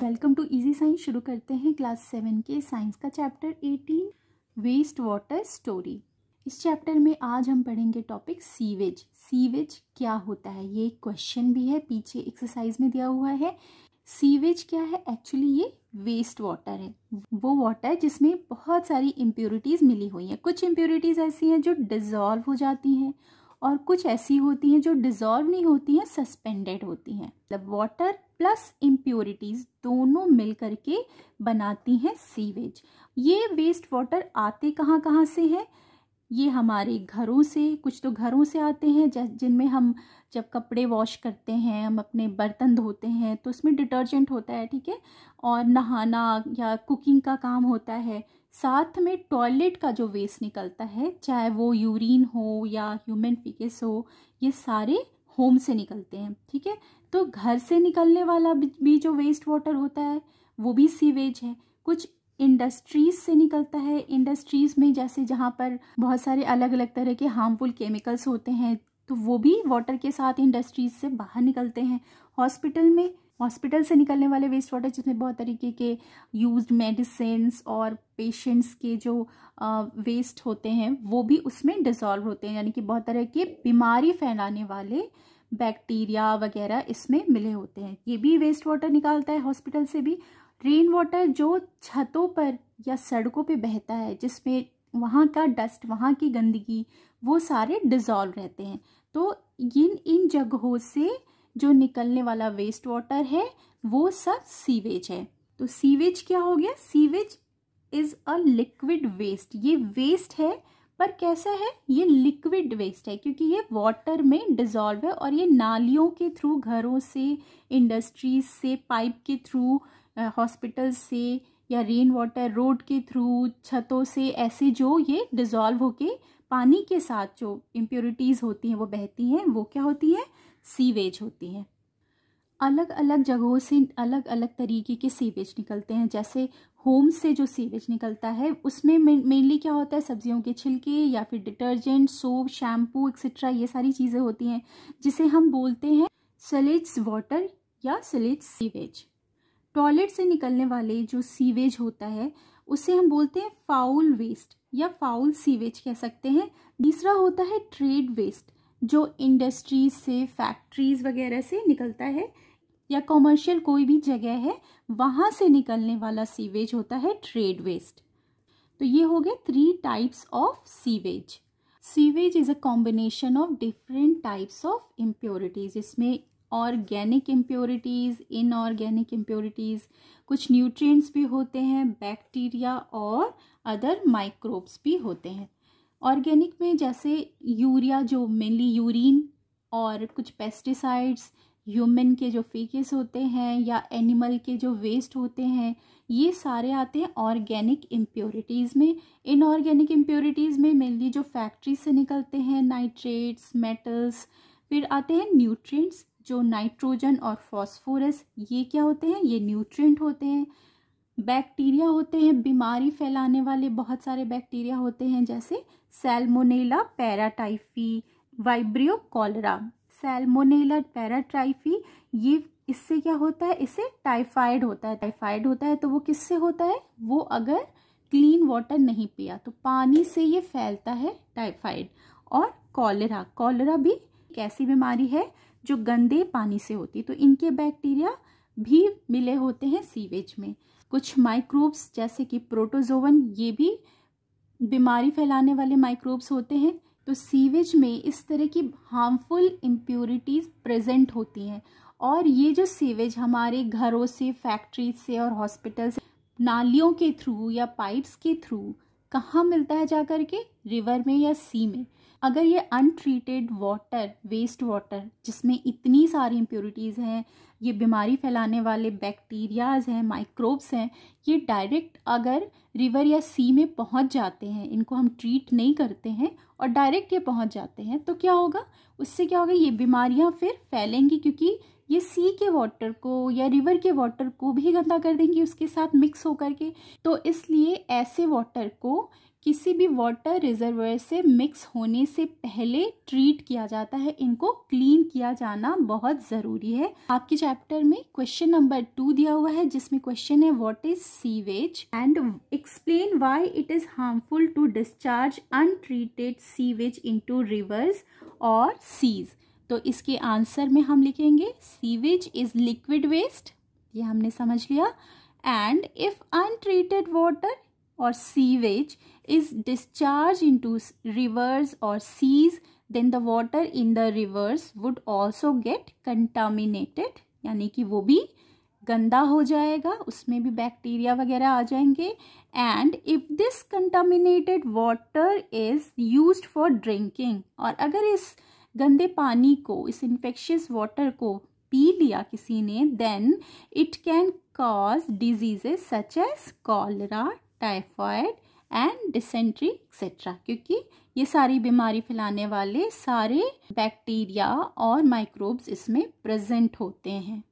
welcome to easy science शुरू करते हैं क्लास सेवन के साइंस का chapter eighteen waste water story इस चैप्टर में आज हम पढ़ेंगे टॉपिक सीवेज सीवेज क्या होता है ये क्वेश्चन भी है पीछे एक्सरसाइज में दिया हुआ है सीवेज क्या है एक्चुअली ये वेस्ट वाटर है वो वाटर जिसमें बहुत सारी इम्प्योरिटीज़ मिली हुई हैं कुछ इम्प्योरिटीज़ ऐसी हैं जो डिज़ोल्व हो जाती हैं और कुछ ऐसी होती हैं जो डिज़ोल्व नहीं होती हैं सस्पेंडेड होती हैं मतलब वाटर प्लस इम्प्योरिटीज दोनों मिल करके बनाती हैं सीवेज ये वेस्ट वाटर आते कहाँ कहाँ से हैं ये हमारे घरों से कुछ तो घरों से आते हैं जिनमें हम जब कपड़े वॉश करते हैं हम अपने बर्तन धोते हैं तो उसमें डिटर्जेंट होता है ठीक है और नहाना या कुकिंग का काम होता है साथ में टॉयलेट का जो वेस्ट निकलता है चाहे वो यूरिन हो या ह्यूमन फिकेस हो ये सारे होम से निकलते हैं ठीक है तो घर से निकलने वाला भी जो वेस्ट वाटर होता है वो भी सीवेज है कुछ इंडस्ट्रीज से निकलता है इंडस्ट्रीज में जैसे जहाँ पर बहुत सारे अलग अलग तरह के हार्मफुल केमिकल्स होते हैं तो वो भी वाटर के साथ इंडस्ट्रीज से बाहर निकलते हैं हॉस्पिटल में हॉस्पिटल से निकलने वाले वेस्ट वाटर जिसमें बहुत तरीके के यूज मेडिसिन और पेशेंट्स के जो वेस्ट होते हैं वो भी उसमें डिज़ोल्व होते हैं यानी कि बहुत तरह के बीमारी फैलाने वाले बैक्टीरिया वगैरह इसमें मिले होते हैं ये भी वेस्ट वाटर निकालता है हॉस्पिटल से भी रेन वाटर जो छतों पर या सड़कों पे बहता है जिसमें वहाँ का डस्ट वहाँ की गंदगी वो सारे डिज़ोल्व रहते हैं तो इन इन जगहों से जो निकलने वाला वेस्ट वाटर है वो सब सीवेज है तो सीवेज क्या हो गया sewage is a liquid waste ये वेस्ट है पर कैसा है ये लिक्विड वेस्ट है क्योंकि ये वाटर में डिजॉल्व है और ये नालियों के थ्रू घरों से इंडस्ट्रीज से पाइप के थ्रू हॉस्पिटल से या रेन वाटर रोड के थ्रू छतों से ऐसे जो ये डिजॉल्व होके पानी के साथ जो इम्प्योरिटीज़ होती हैं वो बहती हैं वो क्या होती है सीवेज होती हैं अलग अलग जगहों से अलग अलग तरीके के सीवेज निकलते हैं जैसे होम से जो सीवेज निकलता है उसमें मेनली क्या होता है सब्जियों के छिलके या फिर डिटर्जेंट सोप शैम्पू एक्सेट्रा ये सारी चीज़ें होती हैं जिसे हम बोलते हैं सलेज वाटर या सलेज सीवेज टॉयलेट से निकलने वाले जो सीवेज होता है उसे हम बोलते हैं फाउल वेस्ट या फाउल सीवेज कह सकते हैं तीसरा होता है ट्रेड वेस्ट जो इंडस्ट्रीज से फैक्ट्रीज़ वगैरह से निकलता है या कॉमर्शियल कोई भी जगह है वहाँ से निकलने वाला सीवेज होता है ट्रेड वेस्ट तो ये हो गए three types of sewage sewage is a combination of different types of impurities इसमें ऑर्गेनिक इम्प्योरिटीज़ इनऑर्गेनिक इम्प्योरिटीज़ कुछ न्यूट्रिएंट्स भी होते हैं बैक्टीरिया और अदर माइक्रोब्स भी होते हैं ऑर्गेनिक में जैसे यूरिया जो मेनली यूरिन और कुछ पेस्टिसाइड्स ह्यूमन के जो फेकेस होते हैं या एनिमल के जो वेस्ट होते हैं ये सारे आते हैं ऑर्गेनिक इम्प्योरिटीज़ में इन ऑर्गेनिक इम्प्योरिटीज़ में मेनली जो फैक्ट्री से निकलते हैं नाइट्रेट्स मेटल्स फिर आते हैं न्यूट्रिएंट्स जो नाइट्रोजन और फॉस्फोरस ये क्या होते हैं ये न्यूट्रिएंट होते हैं बैक्टीरिया होते हैं बीमारी फैलाने वाले बहुत सारे बैक्टीरिया होते हैं जैसे salmonella paratyphi vibrio cholera salmonella paratyphi ये इससे क्या होता है इससे टाइफाइड होता है टाइफाइड होता है तो वो किससे होता है वो अगर क्लीन वाटर नहीं पिया तो पानी से ये फैलता है टाइफाइड और कॉलरा कॉलरा भी एक ऐसी बीमारी है जो गंदे पानी से होती है तो इनके बैक्टीरिया भी मिले होते हैं सीवेज में कुछ माइक्रोब्स जैसे कि प्रोटोजोवन ये भी बीमारी फैलाने वाले माइक्रोब्स होते हैं तो सीवेज में इस तरह की हार्मफुल इम्प्योरिटीज़ प्रेजेंट होती हैं और ये जो सीवेज हमारे घरों से फैक्ट्री से और हॉस्पिटल से नालियों के थ्रू या पाइप्स के थ्रू कहाँ मिलता है जाकर के रिवर में या सी में अगर ये अनट्रीटेड वाटर वेस्ट वाटर जिसमें इतनी सारी इम्प्योरिटीज़ हैं ये बीमारी फैलाने वाले बैक्टीरियाज़ हैं माइक्रोब्स हैं ये डायरेक्ट अगर रिवर या सी में पहुंच जाते हैं इनको हम ट्रीट नहीं करते हैं और डायरेक्ट ये पहुंच जाते हैं तो क्या होगा उससे क्या होगा ये बीमारियाँ फिर फैलेंगी क्योंकि ये सी के वाटर को या रिवर के वाटर को भी गंदा कर देंगी उसके साथ मिक्स होकर के तो इसलिए ऐसे वाटर को किसी भी वाटर रिजर्वर से मिक्स होने से पहले ट्रीट किया जाता है इनको क्लीन किया जाना बहुत ज़रूरी है आपके चैप्टर में क्वेश्चन नंबर टू दिया हुआ है जिसमें क्वेश्चन है what is sewage and explain why it is harmful to discharge untreated sewage into rivers और सीज तो इसके आंसर में हम लिखेंगे सीवेज इज़ लिक्विड वेस्ट ये हमने समझ लिया and if untreated water or sewage is discharged into rivers or seas then the water in the rivers would also get contaminated यानी कि वो भी गंदा हो जाएगा उसमें भी बैक्टीरिया वगैरह आ जाएंगे and if this contaminated water is use for drinking और अगर इस गंदे पानी को इस इन्फेक्शियस वाटर को पी लिया किसी ने then it can cause diseases such as cholera typhoid and dysentery etcetera क्योंकि ये सारी बीमारी फैलाने वाले सारे बैक्टीरिया और माइक्रोब्स इसमें प्रेजेंट होते हैं